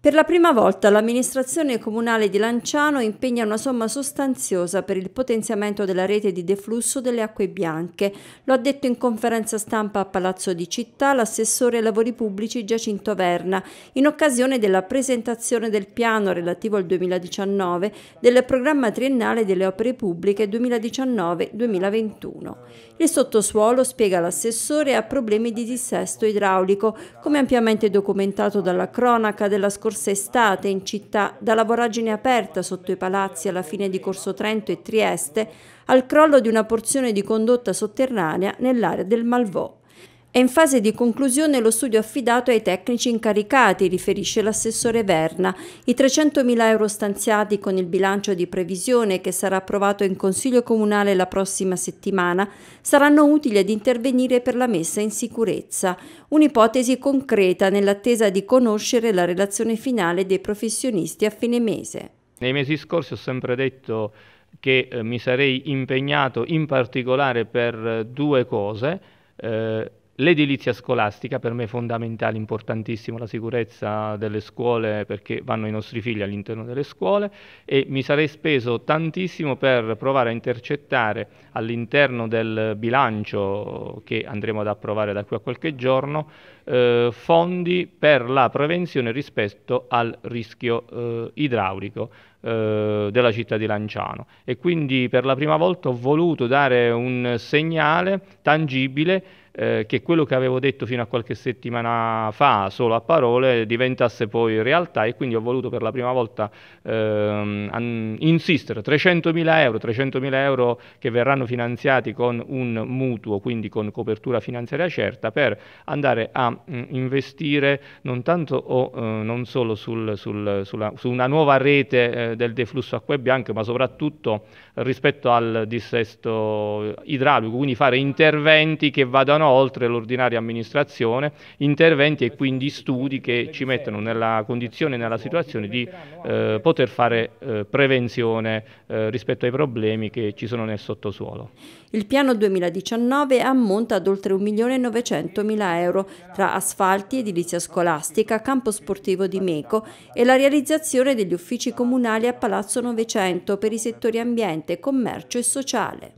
Per la prima volta l'amministrazione comunale di Lanciano impegna una somma sostanziosa per il potenziamento della rete di deflusso delle acque bianche. Lo ha detto in conferenza stampa a Palazzo di Città l'assessore ai lavori pubblici Giacinto Verna in occasione della presentazione del piano relativo al 2019 del programma triennale delle opere pubbliche 2019-2021. Il sottosuolo, spiega l'assessore, ha problemi di dissesto idraulico, come ampiamente documentato dalla cronaca della scorsa scorsa estate in città, dalla voragine aperta sotto i palazzi alla fine di Corso Trento e Trieste, al crollo di una porzione di condotta sotterranea nell'area del Malvò. È in fase di conclusione lo studio affidato ai tecnici incaricati, riferisce l'assessore Verna. I 300.000 euro stanziati con il bilancio di previsione che sarà approvato in Consiglio Comunale la prossima settimana saranno utili ad intervenire per la messa in sicurezza. Un'ipotesi concreta nell'attesa di conoscere la relazione finale dei professionisti a fine mese. Nei mesi scorsi ho sempre detto che eh, mi sarei impegnato in particolare per eh, due cose. Eh, L'edilizia scolastica per me è fondamentale, importantissimo, la sicurezza delle scuole perché vanno i nostri figli all'interno delle scuole e mi sarei speso tantissimo per provare a intercettare all'interno del bilancio che andremo ad approvare da qui a qualche giorno eh, fondi per la prevenzione rispetto al rischio eh, idraulico. Eh, della città di Lanciano e quindi per la prima volta ho voluto dare un segnale tangibile eh, che quello che avevo detto fino a qualche settimana fa solo a parole diventasse poi realtà e quindi ho voluto per la prima volta ehm, insistere 300.000 euro, 300.000 euro che verranno finanziati con un mutuo, quindi con copertura finanziaria certa per andare a mh, mm, investire non tanto o eh, non solo sul, sul, sulla, su una nuova rete eh, del deflusso acque bianche, ma soprattutto rispetto al dissesto idraulico, quindi fare interventi che vadano oltre l'ordinaria amministrazione, interventi e quindi studi che ci mettono nella condizione, e nella situazione di eh, poter fare eh, prevenzione eh, rispetto ai problemi che ci sono nel sottosuolo. Il piano 2019 ammonta ad oltre 1.900.000 euro tra asfalti, edilizia scolastica, campo sportivo di Meco e la realizzazione degli uffici comunali comunali a Palazzo Novecento per i settori ambiente, commercio e sociale.